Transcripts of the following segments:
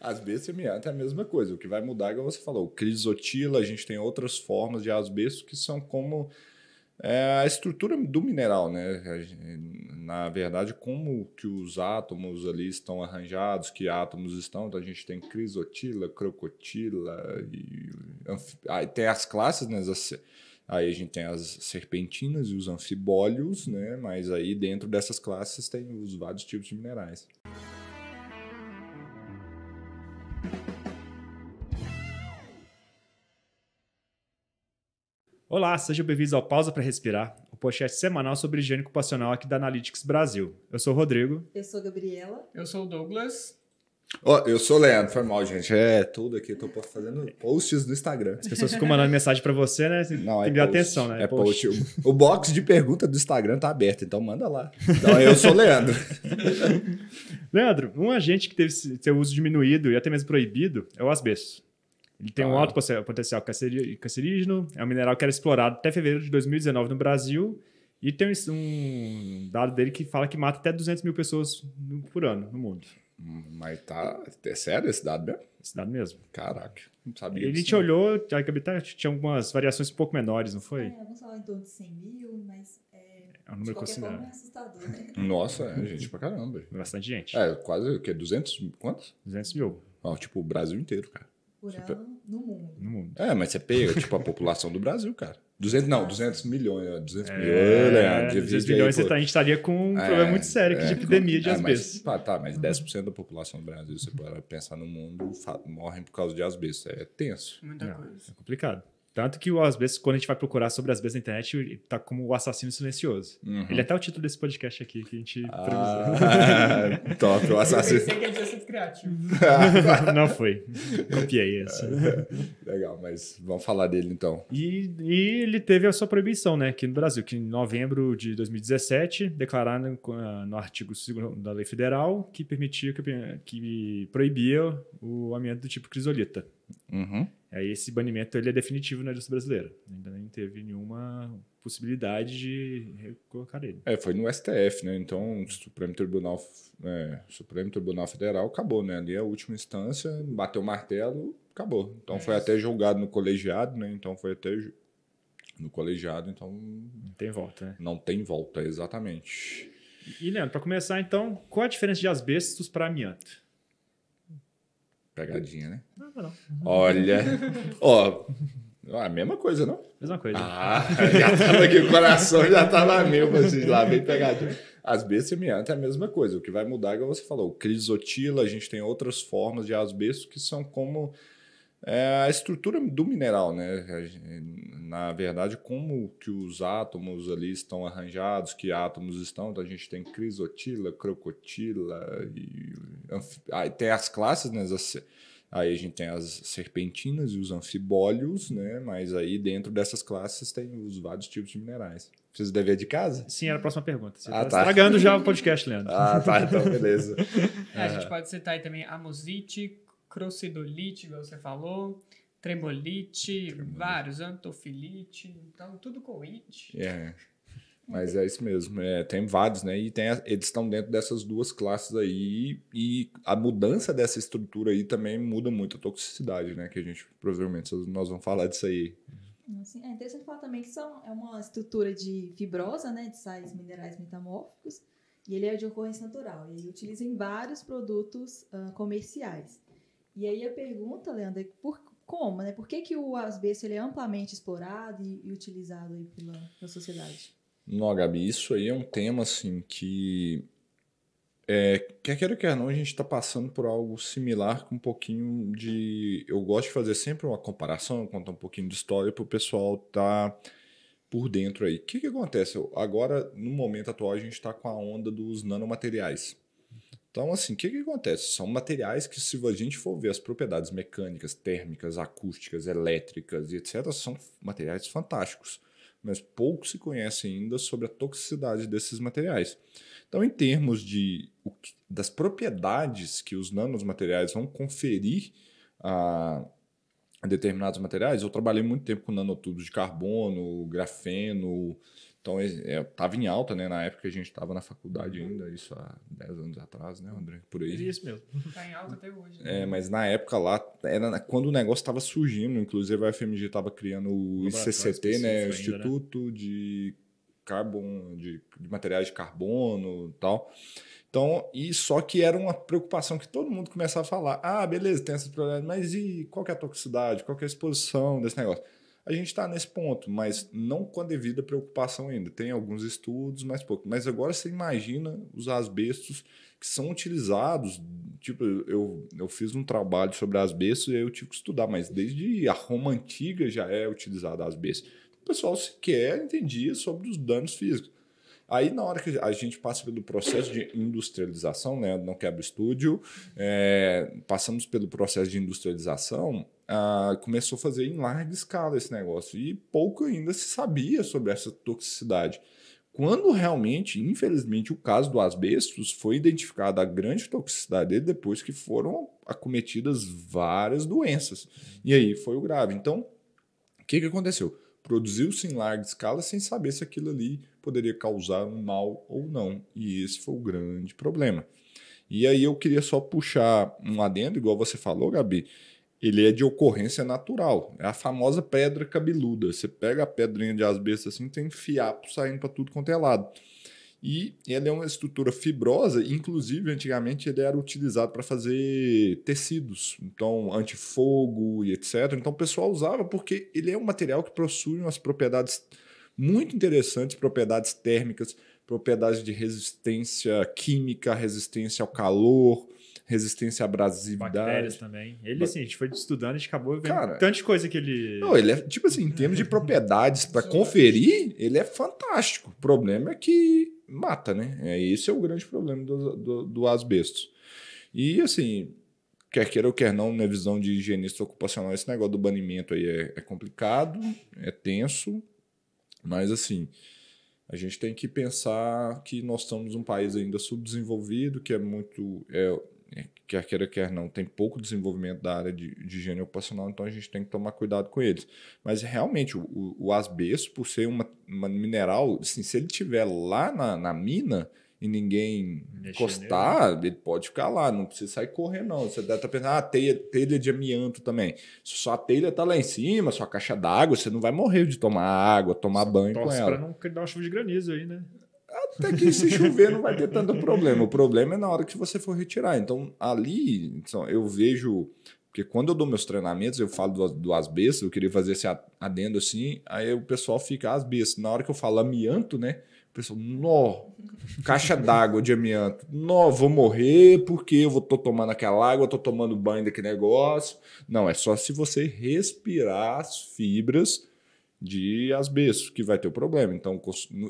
As BCMA é a mesma coisa. O que vai mudar, é que você falou, crisotila, a gente tem outras formas de asbesto que são como é, a estrutura do mineral, né? Na verdade, como que os átomos ali estão arranjados, que átomos estão. Então, a gente tem crisotila, crocotila, e, aí tem as classes, né? Aí a gente tem as serpentinas e os anfibólios, né? Mas aí dentro dessas classes tem os vários tipos de minerais. Olá, sejam bem-vindos ao Pausa para Respirar, o podcast semanal sobre higiene ocupacional aqui da Analytics Brasil. Eu sou o Rodrigo. Eu sou a Gabriela. Eu sou o Douglas. Oh, eu sou o Leandro, foi mal, gente. É tudo aqui, eu tô fazendo posts no Instagram. As pessoas ficam mandando mensagem para você, né? Tem Não, é que dar atenção, né? É post. post. O, o box de pergunta do Instagram tá aberto, então manda lá. Então eu sou o Leandro. Leandro, um agente que teve seu uso diminuído e até mesmo proibido é o asbesto. Ele tem ah. um alto potencial cancerígeno, é um mineral que era explorado até fevereiro de 2019 no Brasil, e tem um dado dele que fala que mata até 200 mil pessoas por ano no mundo. Hum, mas tá. É sério esse dado mesmo? Esse dado mesmo. Caraca, não sabia. Ele disso, te não. olhou, a Gabitar tinha algumas variações um pouco menores, não foi? É, vamos falar em torno de 100 mil, mas. É, é um número considerável. É assustador, né? Nossa, é gente pra caramba. Bastante gente. É, quase o quê? 200. Quantos? 200 mil. tipo, o Brasil inteiro, cara por tipo, ano no mundo. no mundo. É, mas você pega, tipo, a população do Brasil, cara. 200, não, 200 milhões, 200 né? é, né? milhões, Leandro. 200 milhões, aí, tá, a gente estaria com um é, problema muito sério aqui é, de epidemia de é, asbesto. Mas, tá, tá, mas 10% da população do Brasil, você pode pensar no mundo, morrem por causa de asbesto. É tenso. Muita coisa. É complicado. Tanto que às vezes quando a gente vai procurar sobre as vezes na internet, tá como o assassino silencioso. Uhum. Ele é até o título desse podcast aqui que a gente ah, Top, o assassino. Eu pensei que ele tinha sido criativo. Não foi. Copiei isso. Assim. Legal, mas vamos falar dele então. E, e, ele teve a sua proibição, né, aqui no Brasil, que em novembro de 2017, declararam ah, no artigo 2 da lei federal que permitia que, que proibia o amianto do tipo crisolita. Uhum. Aí esse banimento ele é definitivo na justiça brasileira. Ainda nem teve nenhuma possibilidade de recolocar ele. É, foi no STF, né? Então, Supremo Tribunal, é, Supremo Tribunal Federal acabou, né? Ali é a última instância, bateu o martelo, acabou. Então é foi isso. até julgado no colegiado, né? Então foi até no colegiado, então não tem volta, né? Não tem volta, exatamente. E Leandro, para começar então, qual a diferença de asbestos para amianto? Pegadinha, né? Ah, não, não. Uhum. Olha. Ó. a ah, mesma coisa, não? Mesma coisa. Ah, já tava aqui, o coração já tava meu, assim, lá bem pegadinho. As bestas é a mesma coisa. O que vai mudar, que você falou, o crisotila, a gente tem outras formas de asbesto que são como é a estrutura do mineral, né? Na verdade, como que os átomos ali estão arranjados, que átomos estão, então a gente tem crisotila, crocotila, e aí tem as classes, né? Aí a gente tem as serpentinas e os anfibólios, né? Mas aí dentro dessas classes tem os vários tipos de minerais. Vocês devem de casa? Sim, era a próxima pergunta. Você ah, tá. tá. Estragando já o podcast, Leandro. Ah, tá. Então, beleza. É, a gente é. pode citar aí também a musite, crocidolite, igual você falou, trembolite, Tremolite. vários, antofilite, então tudo com it. É. Mas é isso mesmo, é, tem vários, né? E tem a, eles estão dentro dessas duas classes aí, e a mudança dessa estrutura aí também muda muito a toxicidade, né? Que a gente provavelmente nós vamos falar disso aí. Assim, é interessante falar também que são, é uma estrutura de fibrosa, né? De sais minerais metamórficos, e ele é de ocorrência natural. E ele utiliza em vários produtos uh, comerciais. E aí a pergunta, Leandro, é por, como, né? Por que, que o asbesto ele é amplamente explorado e, e utilizado aí pela, pela sociedade? Não, Gabi, isso aí é um tema assim que é, quer queira, quer não, a gente está passando por algo similar com um pouquinho de. Eu gosto de fazer sempre uma comparação, contar um pouquinho de história para o pessoal estar tá por dentro aí. O que, que acontece? Agora, no momento atual, a gente está com a onda dos nanomateriais. Então, assim, o que, que acontece? São materiais que, se a gente for ver as propriedades mecânicas, térmicas, acústicas, elétricas e etc., são materiais fantásticos. Mas pouco se conhece ainda sobre a toxicidade desses materiais. Então, em termos de, das propriedades que os nanomateriais vão conferir a determinados materiais, eu trabalhei muito tempo com nanotubos de carbono, grafeno, então, estava é, em alta, né? Na época a gente estava na faculdade ainda, isso há 10 anos atrás, né, André? Por aí. É isso mesmo. Está em alta até hoje. Né? É, mas na época lá, era quando o negócio estava surgindo, inclusive a FMG estava criando o ICCT, né? O Instituto ainda, né? de Carbon, de, de Materiais de Carbono e tal. Então, e só que era uma preocupação que todo mundo começava a falar: ah, beleza, tem esses problemas, mas e qual é a toxicidade, qual é a exposição desse negócio? A gente está nesse ponto, mas não com a devida preocupação ainda. Tem alguns estudos, mas pouco. Mas agora você imagina os asbestos que são utilizados. Tipo, eu, eu fiz um trabalho sobre asbestos e eu tive que estudar, mas desde a Roma antiga já é utilizado asbesto. O pessoal sequer entendia sobre os danos físicos. Aí, na hora que a gente passa pelo processo de industrialização, né? Não quebra o estúdio, é, passamos pelo processo de industrialização, ah, começou a fazer em larga escala esse negócio e pouco ainda se sabia sobre essa toxicidade. Quando realmente, infelizmente, o caso do asbestos foi identificada a grande toxicidade dele depois que foram acometidas várias doenças. E aí foi o grave. Então, o que, que aconteceu? Produziu-se em larga escala sem saber se aquilo ali poderia causar um mal ou não. E esse foi o grande problema. E aí eu queria só puxar um adendo, igual você falou, Gabi. Ele é de ocorrência natural. É a famosa pedra cabeluda. Você pega a pedrinha de asbesto assim, tem fiapo saindo para tudo quanto é lado. E ele é uma estrutura fibrosa, inclusive antigamente ele era utilizado para fazer tecidos, então antifogo e etc. Então o pessoal usava porque ele é um material que possui umas propriedades muito interessantes, propriedades térmicas, propriedades de resistência química, resistência ao calor, resistência à abrasividade. Bactérias também. Ele, assim, a gente foi estudando, a gente acabou vendo Cara, tanta coisa que ele. Não, ele é, tipo assim, em termos de propriedades para conferir, ele é fantástico. O problema é que mata, né? É, esse é o grande problema do, do, do asbesto. E, assim, quer queira ou quer não, minha visão de higienista ocupacional, esse negócio do banimento aí é, é complicado, é tenso, mas, assim. A gente tem que pensar que nós estamos um país ainda subdesenvolvido, que é muito é, é, quer queira, quer não, tem pouco desenvolvimento da área de, de higiene ocupacional, então a gente tem que tomar cuidado com eles. Mas realmente, o, o, asbesto, por ser uma, uma mineral, assim, se ele tiver lá na, na mina e ninguém Deixa encostar, né? ele pode ficar lá, não precisa sair correndo, não. Você deve estar tá pensando, ah, teia, telha de amianto também. Se sua telha está lá em cima, sua caixa d'água, você não vai morrer de tomar água, tomar Só banho com ela. para não dar uma chuva de granizo aí, né? até que se chover não vai ter tanto problema. O problema é na hora que você for retirar. Então, ali, então, eu vejo. Porque quando eu dou meus treinamentos, eu falo do, do asbesto, eu queria fazer esse adendo assim, aí o pessoal fica asbesto. Na hora que eu falo amianto, né? O pessoal, nó, caixa d'água de amianto. Nó, vou morrer porque eu vou, tô tomando aquela água, tô tomando banho daquele negócio. Não, é só se você respirar as fibras de asbesto, que vai ter o problema. Então,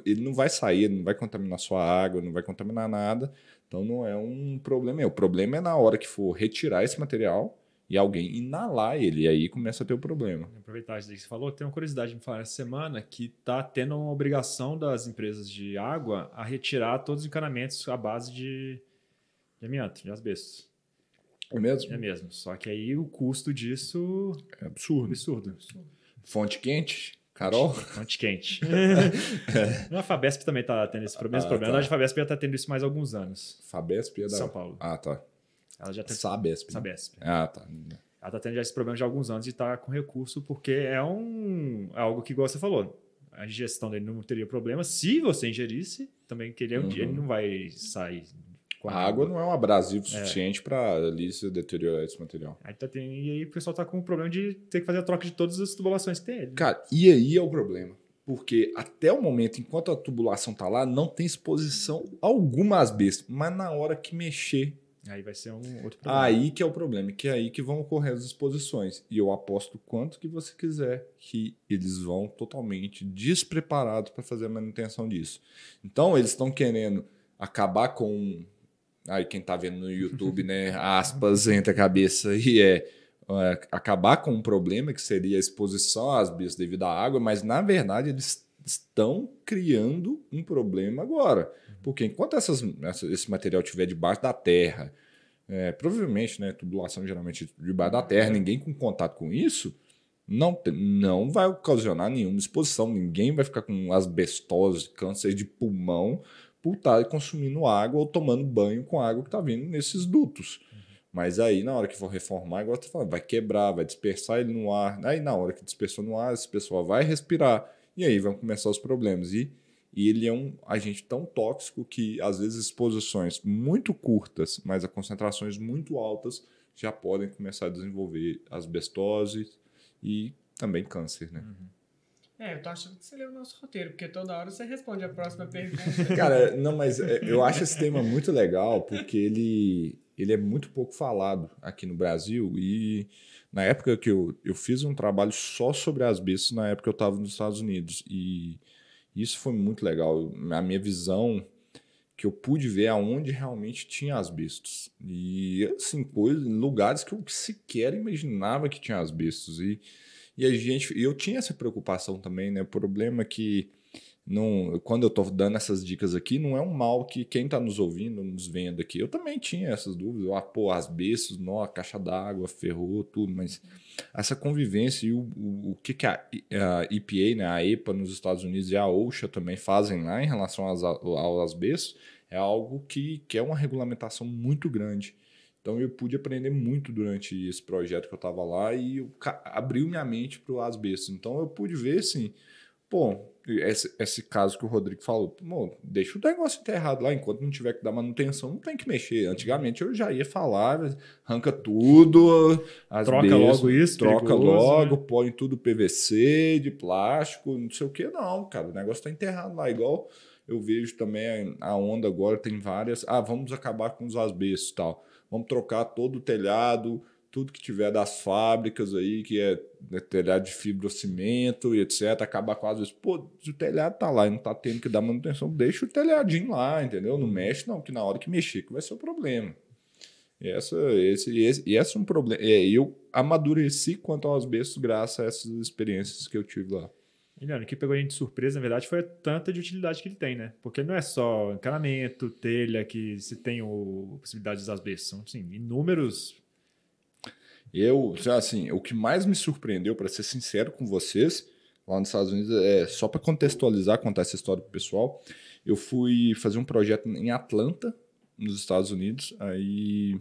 ele não vai sair, não vai contaminar sua água, não vai contaminar nada. Então, não é um problema. O problema é na hora que for retirar esse material e alguém inalar ele, e aí começa a ter o problema. Aproveitar isso que você falou, tem uma curiosidade me falar essa semana que tá tendo uma obrigação das empresas de água a retirar todos os encanamentos à base de, de amianto, de asbesto. É mesmo? É mesmo. Só que aí o custo disso é absurdo. absurdo. Fonte quente, Carol? Fonte quente. Né? é. A Fabesp também está tendo esse ah, problema. Tá. a Fabesp já está tendo isso mais alguns anos. Fabesp é da... São Paulo. Ah, tá. Ela já tá tem... Sabesp. Né? Sabesp. Ah, tá. Ela está tendo já esse problema de há alguns anos e está com recurso porque é um... É algo que, igual você falou, a ingestão dele não teria problema se você ingerisse. Também que ele, é um uhum. dia, ele uhum. não vai sair a água. não é um abrasivo é. suficiente para ali se deteriorar esse material. Aí tá, tem, e aí o pessoal tá com o problema de ter que fazer a troca de todas as tubulações que tem. Cara, e aí é o problema. Porque até o momento, enquanto a tubulação tá lá, não tem exposição alguma às bestas. Mas na hora que mexer, Aí vai ser um outro problema. Aí que é o problema, que é aí que vão ocorrer as exposições. E eu aposto quanto que você quiser que eles vão totalmente despreparados para fazer a manutenção disso. Então, eles estão querendo acabar com Aí quem tá vendo no YouTube, né? Aspas entre a cabeça e é, é acabar com um problema que seria a exposição às bios devido à água, mas na verdade eles estão criando um problema agora. Porque enquanto essas, esse material estiver debaixo da terra, é, provavelmente, né, tubulação geralmente debaixo da terra, ninguém com contato com isso, não, não vai ocasionar nenhuma exposição, ninguém vai ficar com asbestose, câncer de pulmão por estar consumindo água ou tomando banho com água que está vindo nesses dutos. Uhum. Mas aí, na hora que for reformar, igual você tá falando, vai quebrar, vai dispersar ele no ar. Aí, na hora que dispersou no ar, esse pessoal vai respirar. E aí vão começar os problemas. E, e ele é um agente tão tóxico que, às vezes, exposições muito curtas, mas a concentrações muito altas, já podem começar a desenvolver asbestose e também câncer, né? Uhum. É, eu tô achando que você leu o nosso roteiro, porque toda hora você responde a próxima pergunta. Cara, não, mas é, eu acho esse tema muito legal, porque ele, ele é muito pouco falado aqui no Brasil. E na época que eu, eu fiz um trabalho só sobre as bestas, na época eu estava nos Estados Unidos. E isso foi muito legal. A minha visão que eu pude ver é aonde realmente tinha as bestas. E assim, coisas, lugares que eu sequer imaginava que tinha as bestas. E e a gente, eu tinha essa preocupação também, né? O problema é que não, quando eu estou dando essas dicas aqui, não é um mal que quem está nos ouvindo, nos vendo aqui. Eu também tinha essas dúvidas. Ah, pô, as bestas, nó, a caixa d'água, ferrou, tudo. Mas essa convivência e o, o, o que, que a, a EPA, né, a EPA nos Estados Unidos e a OSHA também fazem lá em relação às, às bestas, é algo que, que é uma regulamentação muito grande. Então eu pude aprender muito durante esse projeto que eu estava lá e abriu minha mente para o asbesto. Então eu pude ver assim, pô, esse, esse caso que o Rodrigo falou, pô, deixa o negócio enterrado lá, enquanto não tiver que dar manutenção, não tem que mexer. Antigamente eu já ia falar, arranca tudo, troca logo isso, troca perigoso, né? logo, né? põe tudo PVC, de plástico, não sei o que, não, cara, o negócio está enterrado lá, igual eu vejo também a onda agora, tem várias, ah, vamos acabar com os asbestos e tal vamos trocar todo o telhado, tudo que tiver das fábricas aí, que é, né, telhado de fibrocimento e etc, acabar com às vezes, pô, se o telhado tá lá e não tá tendo que dar manutenção, deixa o telhadinho lá, entendeu? Não mexe não, que na hora que mexer que vai ser o problema. E essa, esse, esse, esse é um problema. É, eu amadureci quanto aos bestos graças a essas experiências que eu tive lá. Leandro, o que pegou a gente de surpresa, na verdade, foi a tanta de utilidade que ele tem, né? Porque não é só encanamento, telha, que se tem o, possibilidades das usar são assim, inúmeros. Eu, assim, o que mais me surpreendeu, para ser sincero com vocês, lá nos Estados Unidos, é só para contextualizar, contar essa história pro pessoal, eu fui fazer um projeto em Atlanta, nos Estados Unidos, aí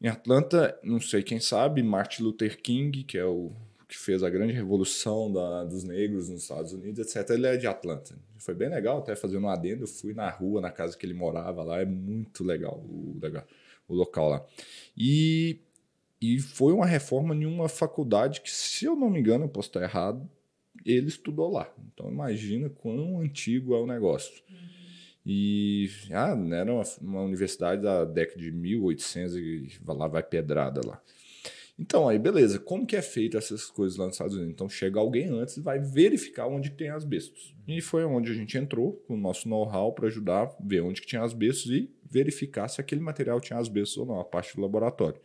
em Atlanta, não sei quem sabe, Martin Luther King, que é o que fez a grande revolução da, dos negros nos Estados Unidos, etc., ele é de Atlanta. Foi bem legal, até fazendo um adendo, eu fui na rua, na casa que ele morava lá, é muito legal o, o local lá. E, e foi uma reforma em uma faculdade que, se eu não me engano, eu posso estar errado, ele estudou lá. Então imagina quão antigo é o negócio. Uhum. E ah, era uma, uma, universidade da década de 1800 e lá vai pedrada lá. Então, aí beleza, como que é feita essas coisas lá nos Estados Unidos? Então, chega alguém antes e vai verificar onde tem as bestas. E foi onde a gente entrou com o nosso know-how para ajudar, ver onde que tinha as bestas e verificar se aquele material tinha as bestas ou não, a parte do laboratório.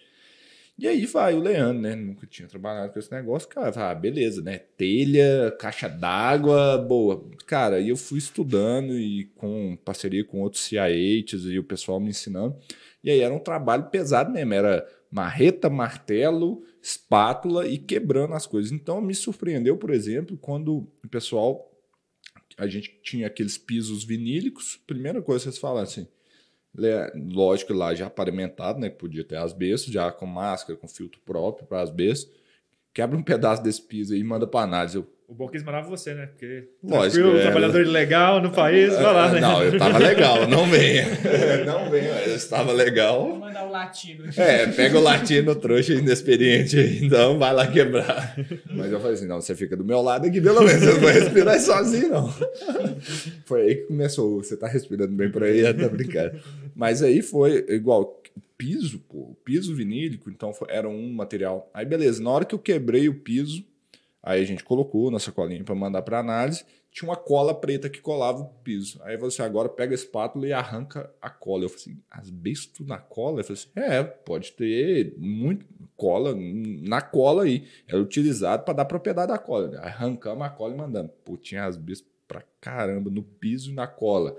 E aí vai o Leandro, né? Nunca tinha trabalhado com esse negócio, cara. Ah, beleza, né? Telha, caixa d'água, boa. Cara, e eu fui estudando e com parceria com outros CIAs e o pessoal me ensinando. E aí era um trabalho pesado mesmo, era marreta, martelo, espátula e quebrando as coisas. Então me surpreendeu, por exemplo, quando o pessoal a gente tinha aqueles pisos vinílicos, primeira coisa que vocês falam assim, lógico lá já pavimentado, né, podia ter as bestas, já com máscara, com filtro próprio para as bestas, quebra um pedaço desse piso aí e manda para análise. Eu, o Borges é mandava você, né? Porque Lógico, tranquilo, é... trabalhador legal no país, vai lá, ah, né? Não, eu tava legal, não venha. Não venha, eu estava legal. Vou mandar o latino. É, pega o latino, trouxa inexperiente, então vai lá quebrar. Mas eu falei assim, não, você fica do meu lado aqui, pelo menos, eu não vou respirar sozinho, não. Foi aí que começou, você tá respirando bem por aí, tá brincando. Mas aí foi igual, piso, pô, piso vinílico, então foi, era um material. Aí beleza, na hora que eu quebrei o piso, Aí a gente colocou nossa colinha para mandar para análise. Tinha uma cola preta que colava o piso. Aí você assim, agora pega a espátula e arranca a cola. Eu falei assim, asbesto na cola? Eu falei assim, é, pode ter muito cola na cola aí. Era é utilizado para dar propriedade à cola. Arrancamos a cola e mandamos. Pô, tinha asbesto pra caramba no piso e na cola.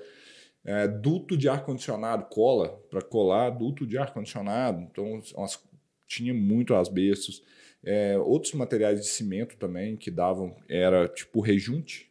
É, duto de ar-condicionado, cola para colar, duto de ar-condicionado. Então, umas, tinha muito asbestos. É, outros materiais de cimento também que davam era tipo rejunte.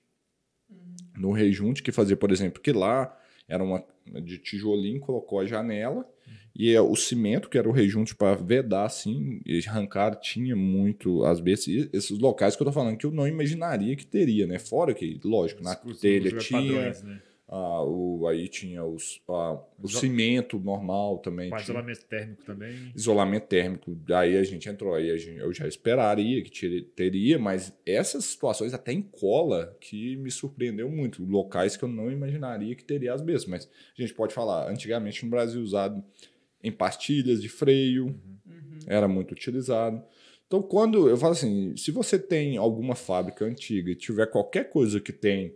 Uhum. No rejunte que fazia, por exemplo, que lá era uma de tijolinho, colocou a janela uhum. e é, o cimento, que era o rejunte para vedar assim, e arrancar tinha muito às vezes esses locais que eu tô falando que eu não imaginaria que teria, né? Fora que, lógico, na telha é tinha padrões, né? Ah, o, aí tinha os, ah, o Isol... cimento normal também. Mas tinha... isolamento térmico também. Isolamento térmico. Aí a gente entrou, aí gente, eu já esperaria que teria, mas essas situações até em cola que me surpreendeu muito. Locais que eu não imaginaria que teria as mesmas. Mas a gente pode falar, antigamente no Brasil usado em pastilhas de freio, uhum. era muito utilizado. Então, quando eu falo assim, se você tem alguma fábrica antiga e tiver qualquer coisa que tem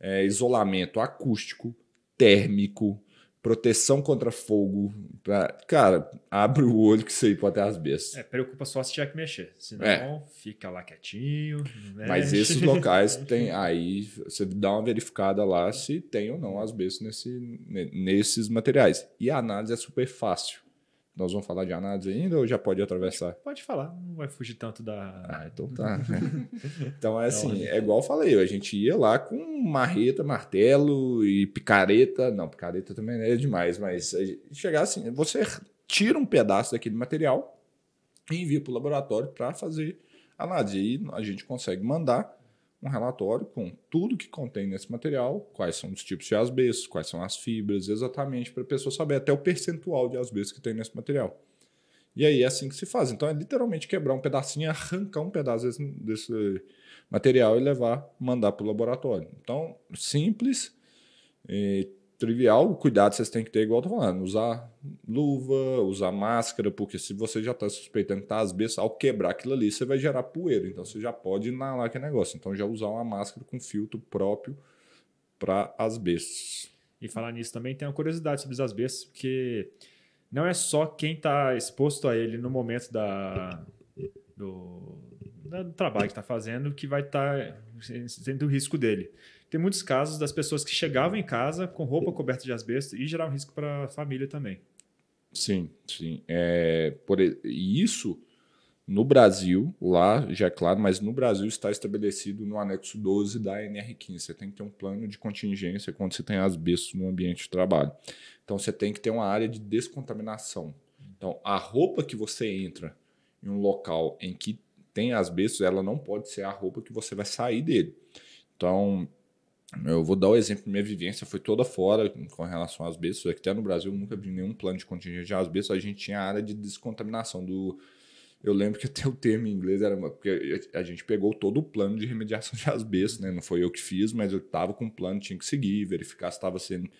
é, isolamento acústico, térmico, proteção contra fogo. Pra... Cara, abre o olho que isso aí pode ter as bestas. É, preocupa só se tiver que mexer. Senão, é. fica lá quietinho. Mas esses locais tem. Aí você dá uma verificada lá se tem ou não as bestas nesse, nesses materiais. E a análise é super fácil. Nós vamos falar de análise ainda ou já pode atravessar? Pode, falar, não vai fugir tanto da. Ah, então tá. então é assim, é igual eu falei, a gente ia lá com marreta, martelo e picareta. Não, picareta também é demais, mas chegar assim, você tira um pedaço daquele material e envia para o laboratório para fazer análise. E a gente consegue mandar um relatório com tudo que contém nesse material, quais são os tipos de asbestos, quais são as fibras, exatamente, para a pessoa saber até o percentual de asbesto que tem nesse material. E aí é assim que se faz. Então é literalmente quebrar um pedacinho, arrancar um pedaço desse, desse material e levar, mandar para o laboratório. Então, simples, trivial, o cuidado vocês têm que ter, igual eu tô falando, usar luva, usar máscara, porque se você já está suspeitando que tá as bestas, ao quebrar aquilo ali, você vai gerar poeira, então você já pode inalar aquele negócio. Então já usar uma máscara com filtro próprio para as bestas. E falar nisso também, tem uma curiosidade sobre as bestas, porque não é só quem está exposto a ele no momento da, do, do trabalho que está fazendo que vai estar tá sendo o risco dele. Tem muitos casos das pessoas que chegavam em casa com roupa coberta de asbesto e geravam risco para a família também. Sim, sim. É, por, isso no Brasil, lá já é claro, mas no Brasil está estabelecido no anexo 12 da NR15. Você tem que ter um plano de contingência quando você tem asbesto no ambiente de trabalho. Então você tem que ter uma área de descontaminação. Então a roupa que você entra em um local em que tem asbesto, ela não pode ser a roupa que você vai sair dele. Então eu vou dar o um exemplo, minha vivência foi toda fora com relação às bestas, é que até no Brasil eu nunca vi nenhum plano de contingência de bestas, a gente tinha a área de descontaminação do... Eu lembro que até o termo em inglês era... Porque a gente pegou todo o plano de remediação de asbesto, né? Não foi eu que fiz, mas eu tava com o plano, tinha que seguir, verificar se estava sendo,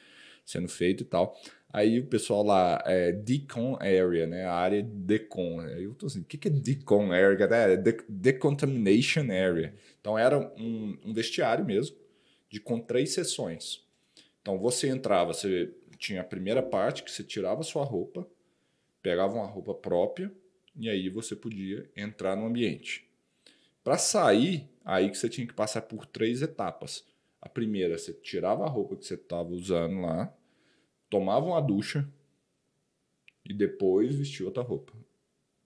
sendo feito e tal. Aí o pessoal lá, é, decon area, né? A área decon. Aí eu tô assim, o que, que é decon area? É, decontamination area. Então era um, um vestiário mesmo, de com três sessões. Então você entrava, você tinha a primeira parte que você tirava sua roupa, pegava uma roupa própria e aí você podia entrar no ambiente. Para sair, aí que você tinha que passar por três etapas. A primeira, você tirava a roupa que você estava usando lá, tomava uma ducha e depois vestia outra roupa.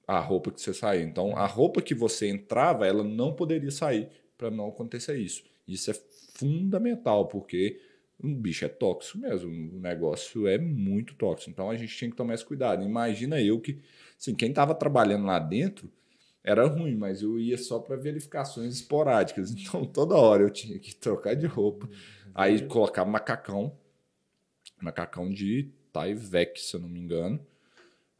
A roupa que você saía. Então, a roupa que você entrava, ela não poderia sair para não acontecer isso. Isso é fundamental, porque um bicho é tóxico mesmo, o negócio é muito tóxico. Então a gente tinha que tomar esse cuidado. Imagina eu que, assim, quem estava trabalhando lá dentro era ruim, mas eu ia só para verificações esporádicas. Então toda hora eu tinha que trocar de roupa. Uhum. Aí colocar macacão, macacão de Tyvek, se eu não me engano.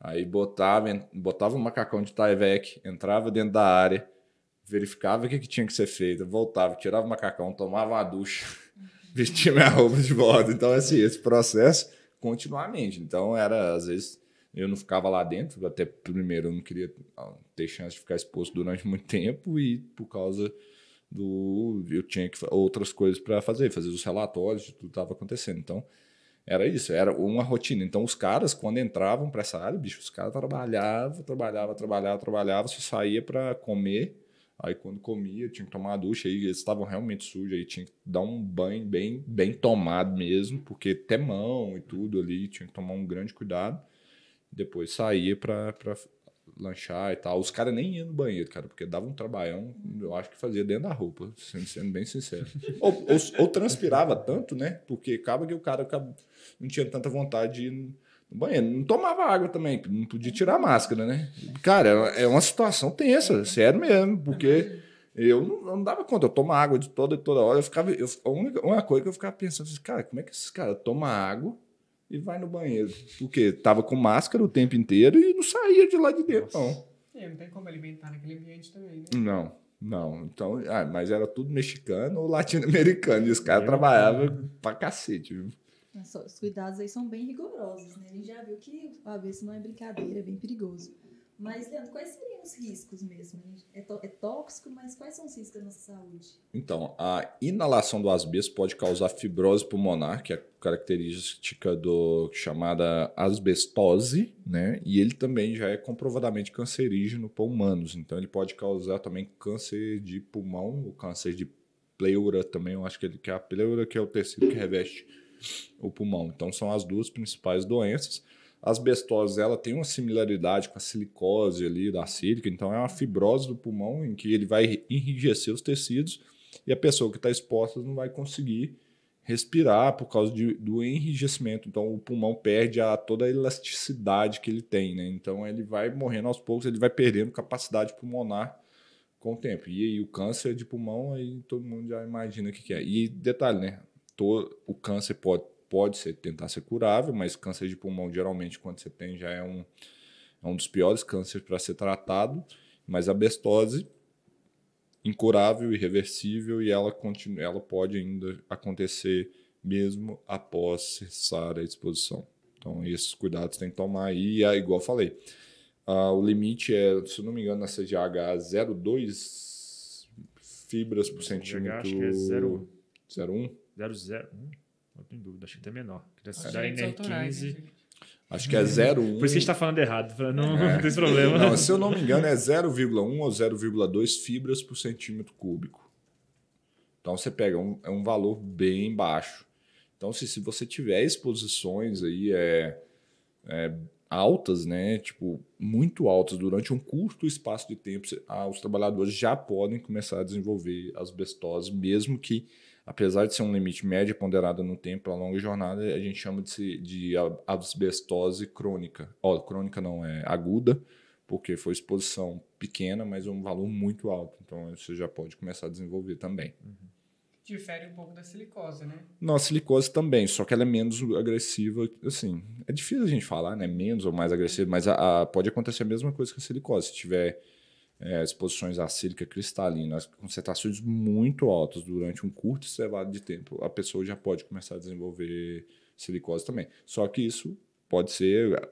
Aí botava, botava o macacão de Tyvek, entrava dentro da área verificava o que, que tinha que ser feito, voltava, tirava o macacão, tomava uma ducha, vestia minha roupa de volta. Então, assim, esse processo continuamente. Então, era, às vezes, eu não ficava lá dentro, até primeiro eu não queria ah, ter chance de ficar exposto durante muito tempo e por causa do. Eu tinha que, outras coisas para fazer, fazer os relatórios de tudo que estava acontecendo. Então, era isso, era uma rotina. Então, os caras, quando entravam para essa área, bicho, os caras trabalhavam, trabalhavam, trabalhavam, trabalhavam, só saía para comer Aí quando comia, tinha que tomar uma ducha, aí eles estavam realmente sujos, aí tinha que dar um banho bem, bem tomado mesmo, porque até mão e tudo ali, tinha que tomar um grande cuidado. Depois saía pra, pra lanchar e tal. Os caras nem iam no banheiro, cara, porque dava um trabalhão, eu acho que fazia dentro da roupa, sendo, sendo bem sincero. ou, ou, ou, transpirava tanto, né? Porque acaba que o cara acaba, não tinha tanta vontade de ir banheiro. Não tomava água também, não podia tirar a máscara, né? Cara, é, é uma situação tensa, sério mesmo, porque eu não, não dava conta, eu tomava água de toda e toda hora. Eu ficava, eu, a única, uma coisa que eu ficava pensando, cara, como é que esses caras tomam água e vai no banheiro? Porque tava com máscara o tempo inteiro e não saía de lá de dentro, Nossa. não. É, não tem como alimentar naquele ambiente também, né? Não. Não, então, ah, mas era tudo mexicano ou latino-americano, e os caras trabalhavam pra cacete, viu? É os cuidados aí são bem rigorosos, né? A gente já viu que o avesso não é brincadeira, é bem perigoso. Mas, Leandro, quais seriam os riscos mesmo? É, é tóxico, mas quais são os riscos da nossa saúde? Então, a inalação do asbesto pode causar fibrose pulmonar, que é característica do chamada asbestose, né? E ele também já é comprovadamente cancerígeno para humanos. Então, ele pode causar também câncer de pulmão, o câncer de pleura também. Eu acho que ele que é a pleura, que é o tecido que reveste o pulmão. Então são as duas principais doenças. As bestoses, ela tem uma similaridade com a silicose ali da sílica, então é uma fibrose do pulmão em que ele vai enrijecer os tecidos e a pessoa que está exposta não vai conseguir respirar por causa de, do enrijecimento. Então o pulmão perde a, toda a elasticidade que ele tem, né? Então ele vai morrendo aos poucos, ele vai perdendo capacidade pulmonar com o tempo. E, e o câncer de pulmão aí todo mundo já imagina o que, que é. E detalhe, né? to, o câncer pode, pode ser, tentar ser curável, mas câncer de pulmão, geralmente, quando você tem, já é um, é um dos piores cânceres para ser tratado. Mas a bestose, incurável, irreversível, e ela, continua, ela pode ainda acontecer mesmo após cessar a exposição. Então, esses cuidados tem que tomar e e, igual falei. Uh, o limite é, se não me engano, na CGH 0,2 fibras por centímetro. Acho que é 0,1. 001, não tenho dúvida, acho que até menor. 15 Acho que é 01. Por isso que a gente está falando errado. Não, é. não ter problema. Não, se eu não me engano, é 0,1 ou 0,2 fibras por centímetro cúbico. Então você pega é um, é um valor bem baixo. Então, se, se você tiver exposições aí é, é, altas, né? Tipo, muito altas durante um curto espaço de tempo, ah, os trabalhadores já podem começar a desenvolver as asbestose, mesmo que apesar de ser um limite médio ponderado no tempo, a longa jornada, a gente chama de, de asbestose crônica. Ó, crônica não é aguda, porque foi exposição pequena, mas um valor muito alto. Então você já pode começar a desenvolver também. Uhum. Difere um pouco da silicose, né? Não, a silicose também, só que ela é menos agressiva, assim. É difícil a gente falar, né? Menos ou mais agressiva, mas a, a, pode acontecer a mesma coisa que a silicose. Se tiver é, exposições acílica cristalinas, concentrações muito altas durante um curto intervalo de tempo, a pessoa já pode começar a desenvolver silicose também. Só que isso pode ser,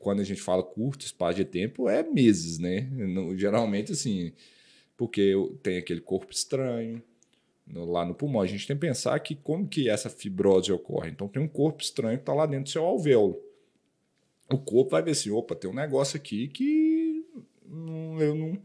quando a gente fala curto espaço de tempo, é meses, né? No, geralmente, assim, porque tem aquele corpo estranho, no, lá no pulmão. A gente tem que pensar que como que essa fibrose ocorre. Então tem um corpo estranho que está lá dentro do seu alvéolo. O corpo vai ver assim, opa, tem um negócio aqui que não, eu não,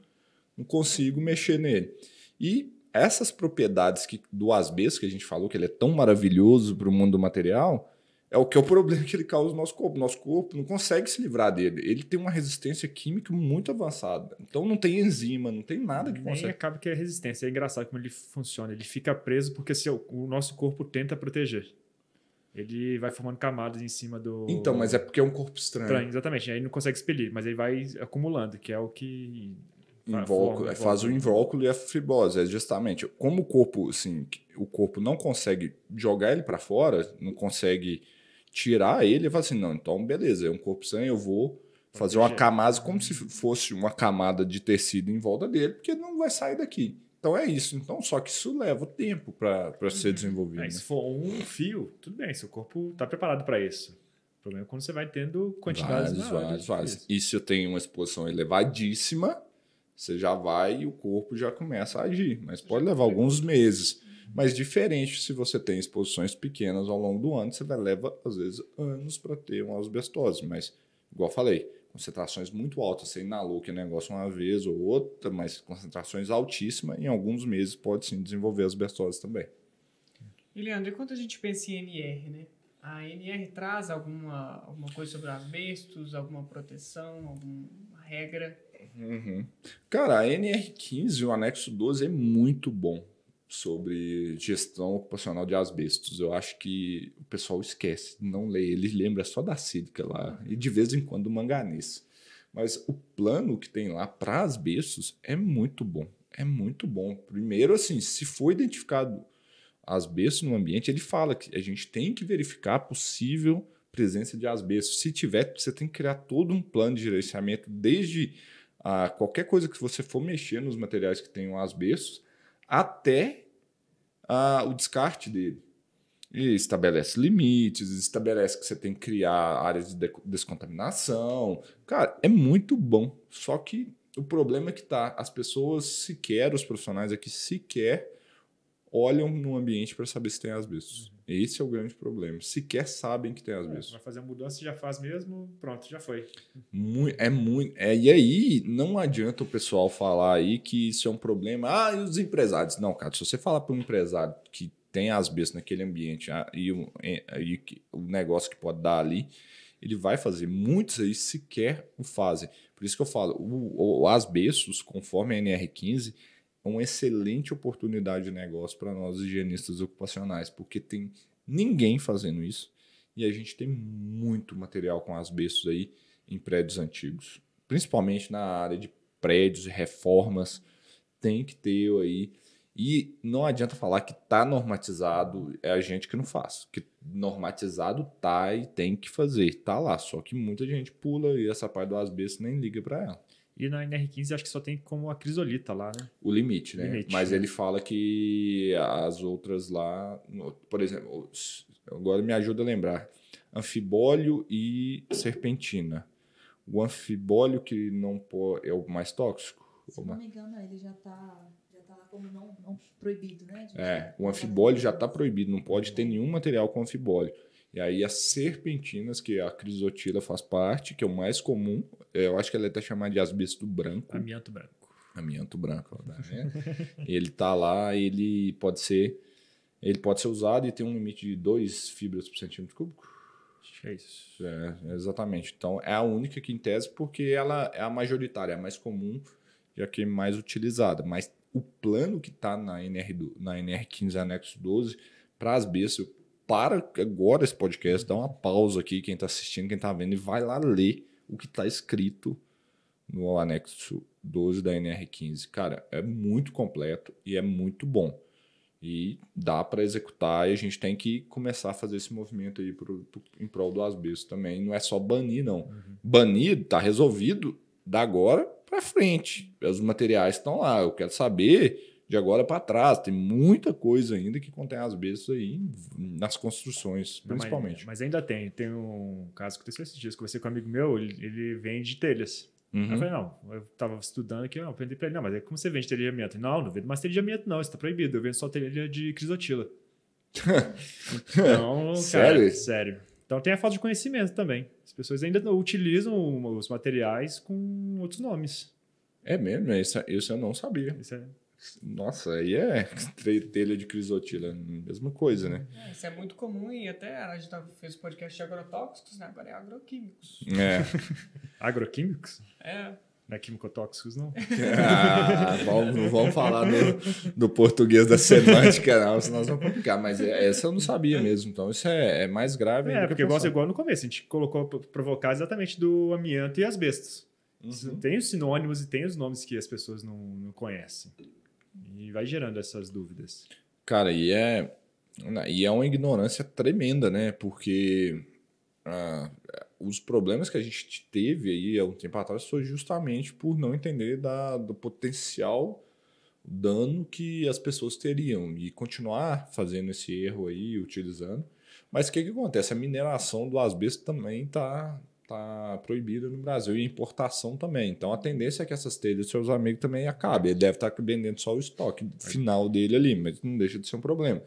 não consigo mexer nele. E essas propriedades que, do asbesto que a gente falou, que ele é tão maravilhoso para o mundo do material, é o que é o problema que ele causa no nosso corpo. Nosso corpo não consegue se livrar dele. Ele tem uma resistência química muito avançada. Então não tem enzima, não tem nada que Nem consegue. acaba que é resistência. É engraçado como ele funciona. Ele fica preso porque se o nosso corpo tenta proteger ele vai formando camadas em cima do. Então, mas é porque é um corpo estranho. estranho exatamente. Aí não consegue expelir, mas ele vai acumulando, que é o que. Invólulo, faz, é, faz o invólucro e a fibrose, é justamente. Como o corpo, assim, o corpo não consegue jogar ele para fora, não consegue tirar ele, e fala assim: não, então beleza, é um corpo estranho, eu vou fazer uma camada como se fosse uma camada de tecido em volta dele, porque não vai sair daqui. Então é isso. Então, só que isso leva tempo para ser uhum. desenvolvido. Mas né? Se for um fio, tudo bem, seu corpo está preparado para isso. O problema é quando você vai tendo quantidades vários, maiores. Vários, E se eu tenho uma exposição elevadíssima, você já vai e o corpo já começa a agir. Mas pode levar alguns meses. Mas diferente se você tem exposições pequenas ao longo do ano, você vai levar, às vezes, anos para ter uma osbestose. Mas, igual falei, concentrações muito altas. Você inalou que negócio uma vez ou outra, mas concentrações altíssimas, em alguns meses pode sim desenvolver as asbestose também. E Leandro, e quando a gente pensa em NR, né? A NR traz alguma, alguma coisa sobre asbestos, alguma proteção, alguma regra? Uhum. Cara, a NR15, o anexo 12 é muito bom sobre gestão ocupacional de asbestos. Eu acho que o pessoal esquece, não lê. Ele lembra só da sílica lá e de vez em quando o manganês. Mas o plano que tem lá para asbestos é muito bom. É muito bom. Primeiro, assim, se for identificado asbesto no ambiente, ele fala que a gente tem que verificar a possível presença de asbesto. Se tiver, você tem que criar todo um plano de gerenciamento, desde a ah, qualquer coisa que você for mexer nos materiais que tenham asbestos, até o descarte dele. E estabelece limites, estabelece que você tem que criar áreas de descontaminação. Cara, é muito bom. Só que o problema é que tá, as pessoas sequer, os profissionais aqui sequer olham no ambiente para saber se tem asbestos. Esse é o grande problema. Sequer sabem que tem é, asbesto. É, vai fazer a mudança, já faz mesmo, pronto, já foi. Muito, é muito. É, e aí, não adianta o pessoal falar aí que isso é um problema. Ah, e os empresários? Não, cara, se você falar para um empresário que tem asbesto naquele ambiente ah, e, o, e o negócio que pode dar ali, ele vai fazer. Muitos aí sequer o fazem. Por isso que eu falo, o, o asbestos, conforme a NR15, uma excelente oportunidade de negócio para nós higienistas ocupacionais, porque tem ninguém fazendo isso e a gente tem muito material com asbestos aí em prédios antigos, principalmente na área de prédios e reformas, tem que ter aí e não adianta falar que tá normatizado, é a gente que não faz. Que normatizado tá e tem que fazer, tá lá. Só que muita gente pula e essa parte do asbesto nem liga para ela. E na NR15 acho que só tem como a crisolita lá, né? O limite, né? Limite, Mas né? ele fala que as outras lá, por exemplo, agora me ajuda a lembrar, anfibólio e serpentina. O anfibólio que não pode, é o mais tóxico? Se não me engano, ele já está já tá como não, não proibido, né? É, o anfibólio já está proibido, não pode ter nenhum material com anfibólio. E aí as serpentinas, que é a crisotila faz parte, que é o mais comum, é, eu acho que ela é até chamada de asbesto branco. Amianto branco. Amianto branco, né? ele tá lá, ele pode ser ele pode ser usado e tem um limite de 2 fibras por centímetro cúbico. É isso. É, exatamente. Então é a única que em tese porque ela é a majoritária, é a mais comum e a que é mais utilizada. Mas o plano que está na, NR, na NR15 anexo 12 para as bestas, para agora esse podcast, dá uma pausa aqui, quem está assistindo, quem está vendo, e vai lá ler o que está escrito no anexo 12 da NR15. Cara, é muito completo e é muito bom. E dá para executar e a gente tem que começar a fazer esse movimento aí pro, pro, em prol do asbesto também. Não é só banir, não. Uhum. Banir tá resolvido da agora para frente. Os materiais estão lá. Eu quero saber de agora para trás. Tem muita coisa ainda que contém as bestas aí nas construções, principalmente. Mas, mas, ainda tem. Tem um caso que aconteceu esses dias. Conversei com um amigo meu, ele, ele vende telhas. Uhum. eu falei, não, eu tava estudando aqui, eu aprendi pra ele, não, mas é como você vende telha de amianto? Não, não vendo mais telha de amianto, não, isso tá proibido, eu vendo só telha de crisotila. então, sério? Cara, sério. Então tem a falta de conhecimento também. As pessoas ainda utilizam os materiais com outros nomes. É mesmo, isso, isso eu não sabia. Isso é... Nossa, aí é telha de crisotila, mesma coisa, né? É, isso é muito comum e até a gente tá, fez o podcast de agrotóxicos, né? Agora é agroquímicos. É. agroquímicos? É. Não é quimicotóxicos, tóxicos não? Ah, vamos, não vamos falar do, do, português da semântica, não, senão nós vamos complicar. Mas é, essa eu não sabia é. mesmo, então isso é, é mais grave. É, porque igual, igual no começo, a gente colocou provocar exatamente do amianto e as bestas. Uhum. Tem os sinônimos e tem os nomes que as pessoas não, não conhecem. E vai gerando essas dúvidas. Cara, e é, e é uma ignorância tremenda, né? Porque ah, os problemas que a gente teve aí há um tempo atrás foi justamente por não entender da, do potencial dano que as pessoas teriam e continuar fazendo esse erro aí, utilizando. Mas o que, que acontece? A mineração do asbesto também está tá proibido no Brasil e importação também. Então a tendência é que essas telhas dos seus amigos também acabem. Ele deve estar tá vendendo só o estoque final dele ali, mas não deixa de ser um problema.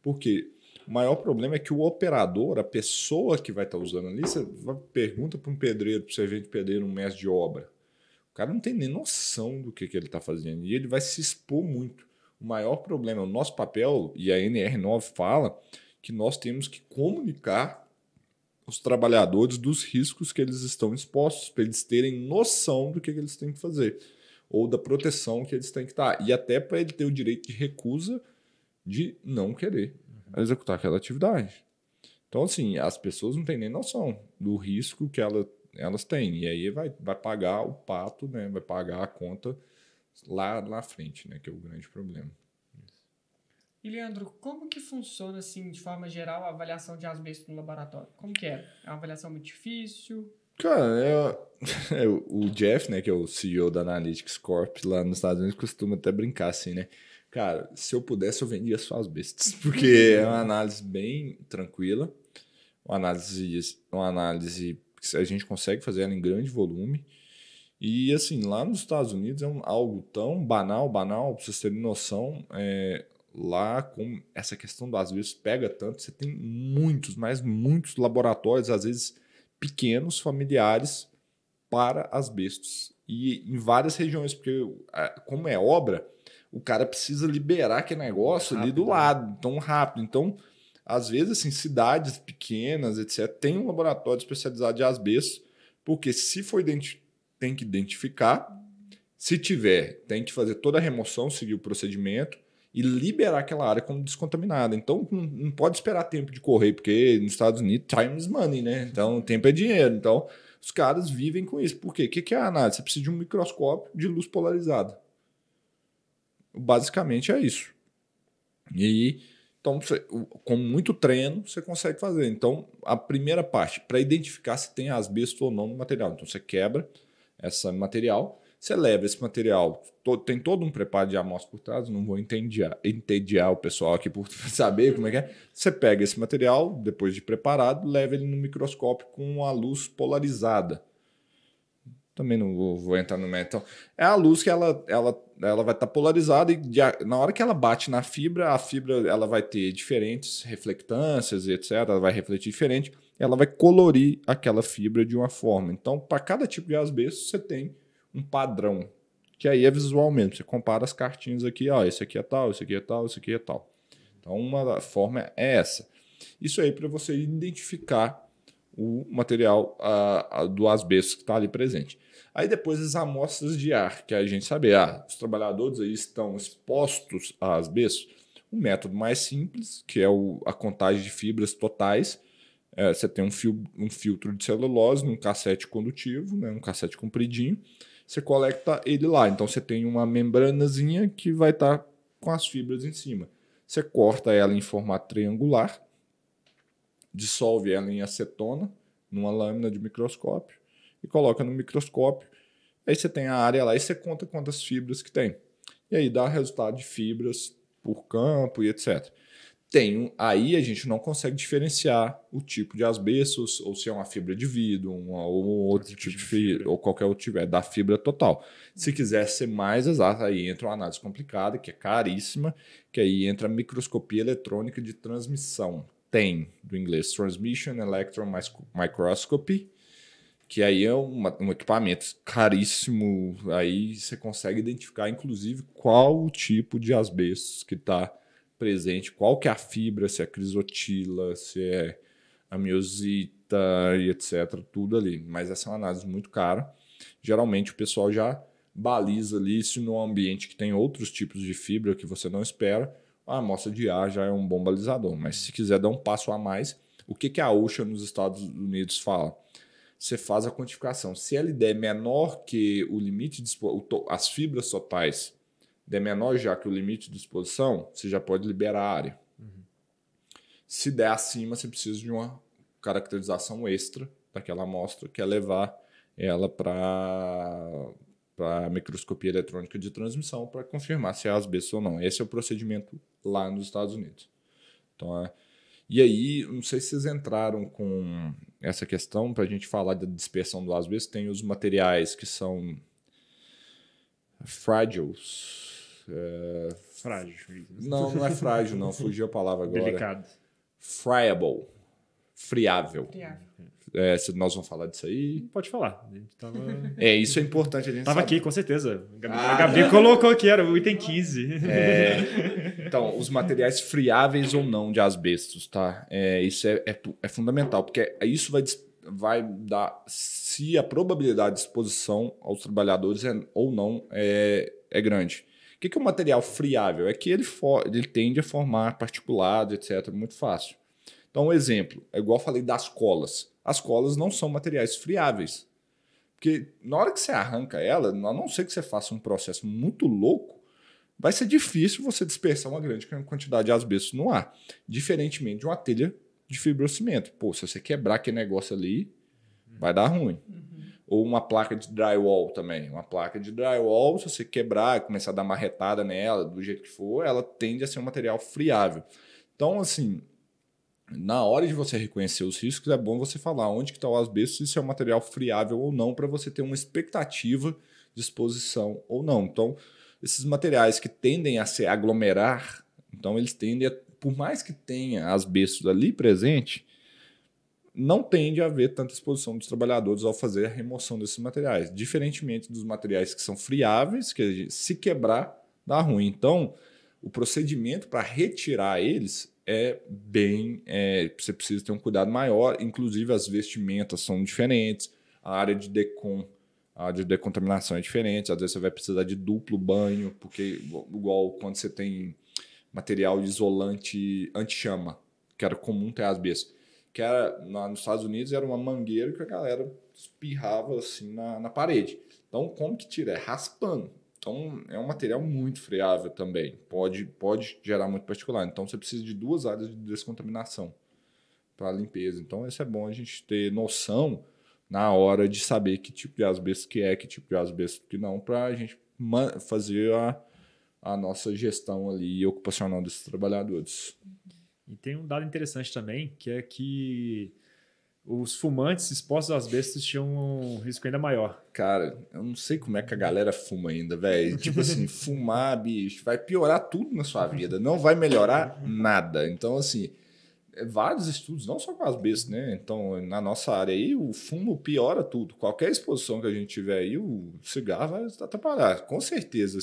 Porque o maior problema é que o operador, a pessoa que vai estar tá usando ali, você pergunta para um pedreiro, para o servente de pedreiro um mestre de obra. O cara não tem nem noção do que, que ele está fazendo e ele vai se expor muito. O maior problema, é o nosso papel, e a NR9 fala, que nós temos que comunicar os trabalhadores dos riscos que eles estão expostos, para eles terem noção do que, que, eles têm que fazer, ou da proteção que eles têm que estar, e até para ele ter o direito de recusa de não querer uhum. executar aquela atividade. Então, assim, as pessoas não têm nem noção do risco que ela, elas têm, e aí vai, vai pagar o pato, né, vai pagar a conta lá na frente, né, que é o grande problema. E Leandro, como que funciona assim, de forma geral, a avaliação de asbesto no laboratório? Como que é? É uma avaliação muito difícil? Cara, é é o Jeff, né, que é o CEO da Analytics Corp lá nos Estados Unidos, costuma até brincar assim, né? Cara, se eu pudesse, eu vendia só as bestas. Porque é uma análise bem tranquila, uma análise, uma análise que a gente consegue fazer ela em grande volume. E assim, lá nos Estados Unidos é um, algo tão banal, banal, pra vocês terem noção, é, lá com essa questão das vezes pega tanto, você tem muitos, mas muitos laboratórios, às vezes pequenos, familiares, para asbestos. E em várias regiões, porque é, como é obra, o cara precisa liberar aquele negócio é ali do né? lado, tão rápido. Então, às vezes, assim, cidades pequenas, etc., tem um laboratório especializado de asbestos, porque se for tem que identificar, se tiver, tem que fazer toda a remoção, seguir o procedimento, e liberar aquela área como descontaminada. Então, não pode esperar tempo de correr, porque nos Estados Unidos, time is money, né? Então, tempo é dinheiro. Então, os caras vivem com isso. Por quê? O que é a análise? Você precisa de um microscópio de luz polarizada. Basicamente é isso. E então, com muito treino, você consegue fazer. Então, a primeira parte, para identificar se tem asbesto ou não no material. Então, você quebra esse material você leva esse material, tem todo um preparo de amostra por trás, não vou entediar, entediar o pessoal aqui por saber como é que é. Você pega esse material, depois de preparado, leva ele no microscópio com a luz polarizada. Também não vou, vou entrar no método. Então, é a luz que ela, ela, ela vai estar tá polarizada e de, na hora que ela bate na fibra, a fibra ela vai ter diferentes reflectâncias e etc. Ela vai refletir diferente. Ela vai colorir aquela fibra de uma forma. Então, para cada tipo de asbesto, você tem um padrão, que aí é visual mesmo. Você compara as cartinhas aqui, ó, esse aqui é tal, esse aqui é tal, esse aqui é tal. Então, uma forma é essa. Isso aí para você identificar o material a, a, do asbesto que está ali presente. Aí depois as amostras de ar, que a gente sabe, ah, os trabalhadores aí estão expostos a asbesto. O método mais simples, que é o, a contagem de fibras totais, é, você tem um, fio, um filtro de celulose num cassete condutivo, né, um cassete compridinho, você coleta ele lá. Então você tem uma membranazinha que vai estar tá com as fibras em cima. Você corta ela em formato triangular, dissolve ela em acetona numa lâmina de microscópio e coloca no microscópio. Aí você tem a área lá e você conta quantas fibras que tem. E aí dá resultado de fibras por campo e etc tem aí a gente não consegue diferenciar o tipo de asbestos ou se é uma fibra de vidro uma, ou um outro tipo, tipo de fibra, fibra, ou qualquer outro tipo é da fibra total hum. se quiser ser mais exato aí entra uma análise complicada que é caríssima que aí entra a microscopia eletrônica de transmissão tem do inglês transmission electron microscopy que aí é uma, um equipamento caríssimo aí você consegue identificar inclusive qual o tipo de asbestos que está presente, qual que é a fibra, se é crisotila, se é amiosita e etc, tudo ali. Mas essa é uma análise muito cara. Geralmente o pessoal já baliza ali se no ambiente que tem outros tipos de fibra que você não espera, a amostra de ar já é um bom balizador. Mas se quiser dar um passo a mais, o que, que a OSHA nos Estados Unidos fala? Você faz a quantificação. Se LD é menor que o limite, de, as fibras totais der menor já que o limite de exposição, você já pode liberar a área. Uhum. Se der acima, você precisa de uma caracterização extra daquela amostra, que é levar ela para a microscopia eletrônica de transmissão para confirmar se é asbesto ou não. Esse é o procedimento lá nos Estados Unidos. Então, é... E aí, não sei se vocês entraram com essa questão para a gente falar da dispersão do asbesto, tem os materiais que são fragiles, frágil. É não, não é frágil, não. Fugiu a palavra agora. Delicado. Friable. Friável. Friável. É, nós vamos falar disso aí? Pode falar. Tava... É, isso é importante. A gente tava sabe. aqui, com certeza. Ah, a Gabi colocou aqui, era o item 15. É, então, os materiais friáveis ou não de asbestos, tá? É, isso é, é, é fundamental, porque isso vai, vai dar se a probabilidade de exposição aos trabalhadores é, ou não é, é grande. O que, que é um material friável? É que ele, for, ele tende a formar particulado, etc., muito fácil. Então, um exemplo, é igual eu falei das colas. As colas não são materiais friáveis. Porque na hora que você arranca ela, a não ser que você faça um processo muito louco, vai ser difícil você dispersar uma grande quantidade de asbesto no ar. Diferentemente de uma telha de fibrocimento. Pô, se você quebrar aquele negócio ali, vai dar ruim. Uhum ou uma placa de drywall também. Uma placa de drywall, se você quebrar, começar a dar marretada nela, do jeito que for, ela tende a ser um material friável. Então, assim, na hora de você reconhecer os riscos, é bom você falar onde que está o asbesto, se isso é um material friável ou não, para você ter uma expectativa de exposição ou não. Então, esses materiais que tendem a se aglomerar, então eles tendem a, por mais que tenha asbestos ali presente, não tende a haver tanta exposição dos trabalhadores ao fazer a remoção desses materiais, diferentemente dos materiais que são friáveis, que se quebrar dá ruim. Então, o procedimento para retirar eles é bem, é, você precisa ter um cuidado maior, inclusive as vestimentas são diferentes, a área de decom a área de decontaminação é diferente, às vezes você vai precisar de duplo banho, porque igual quando você tem material isolante anti-chama, que era comum ter as asbesto que era na, nos Estados Unidos era uma mangueira que a galera espirrava assim na, na parede. Então, como que tira? É raspando. Então, é um material muito freável também. Pode, pode gerar muito particular. Então, você precisa de duas áreas de descontaminação para limpeza. Então, isso é bom a gente ter noção na hora de saber que tipo de asbesto que é, que tipo de asbesto que não, para a gente fazer a, a nossa gestão ali ocupacional desses trabalhadores. E tem um dado interessante também, que é que os fumantes expostos às bestas tinham um risco ainda maior. Cara, eu não sei como é que a galera fuma ainda, velho. Tipo assim, fumar, bicho, vai piorar tudo na sua vida, não vai melhorar nada. Então, assim, é vários estudos, não só com as bestas, né? Então, na nossa área aí, o fumo piora tudo. Qualquer exposição que a gente tiver aí, o cigarro vai atrapalhar. Com certeza.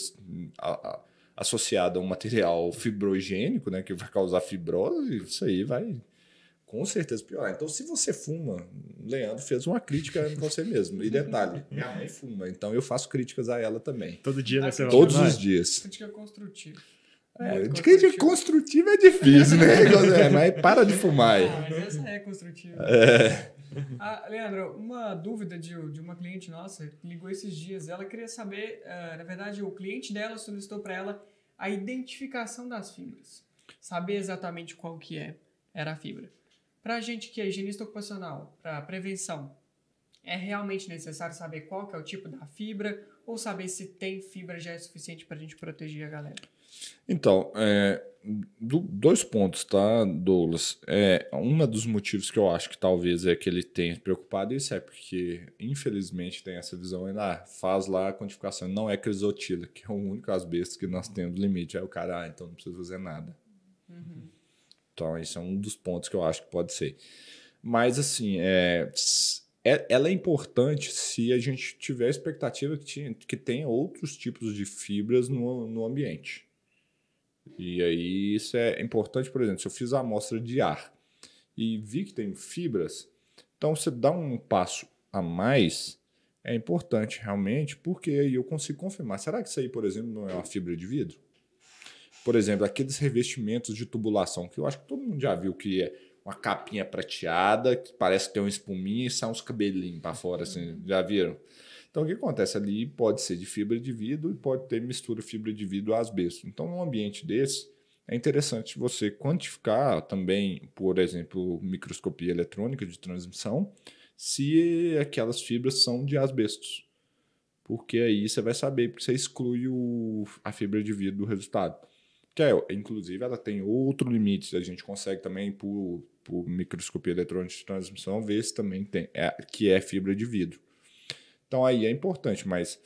A, a associado a um material fibrogênico, né, que vai causar fibrose, isso aí vai com certeza piorar. Então, se você fuma, Leandro fez uma crítica em você mesmo. E detalhe, minha mãe fuma, então eu faço críticas a ela também. Todo dia, né? Ah, todos os dias. Crítica construtiva. É, é crítica construtiva é difícil, né? É, mas para de fumar aí. Ah, mas essa é construtiva. É. Ah, Leandro, uma dúvida de, de uma cliente nossa ligou esses dias. Ela queria saber, uh, na verdade, o cliente dela solicitou para ela a identificação das fibras, saber exatamente qual que é era a fibra. Para a gente que é higienista ocupacional, para prevenção, é realmente necessário saber qual que é o tipo da fibra ou saber se tem fibra já é suficiente para a gente proteger a galera? Então, é, do, dois pontos, tá, Douglas? É, um dos motivos que eu acho que talvez é que ele tenha preocupado isso é porque, infelizmente, tem essa visão ainda, ah, faz lá a quantificação, não é crisotila, que é o único as bestas que nós temos limite. Aí o cara, ah, então não precisa fazer nada. Uhum. Então, esse é um dos pontos que eu acho que pode ser. Mas, assim, é, é, ela é importante se a gente tiver a expectativa que, tinha, que tenha outros tipos de fibras no, no ambiente. E aí isso é importante, por exemplo, se eu fiz a amostra de ar e vi que tem fibras, então você dá um passo a mais é importante realmente, porque aí eu consigo confirmar. Será que isso aí, por exemplo, não é uma fibra de vidro? Por exemplo, aqueles revestimentos de tubulação, que eu acho que todo mundo já viu que é uma capinha prateada, que parece que tem uma espuminha e sai uns cabelinhos para fora, assim, uhum. já viram? Então, o que acontece ali pode ser de fibra de vidro e pode ter mistura fibra de vidro a asbesto. Então, num ambiente desse, é interessante você quantificar também, por exemplo, microscopia eletrônica de transmissão, se aquelas fibras são de asbestos. Porque aí você vai saber, porque você exclui o, a fibra de vidro do resultado. Que é, inclusive, ela tem outro limite. A gente consegue também, por, por microscopia eletrônica de transmissão, ver se também tem, é, que é fibra de vidro. Então aí é importante, mas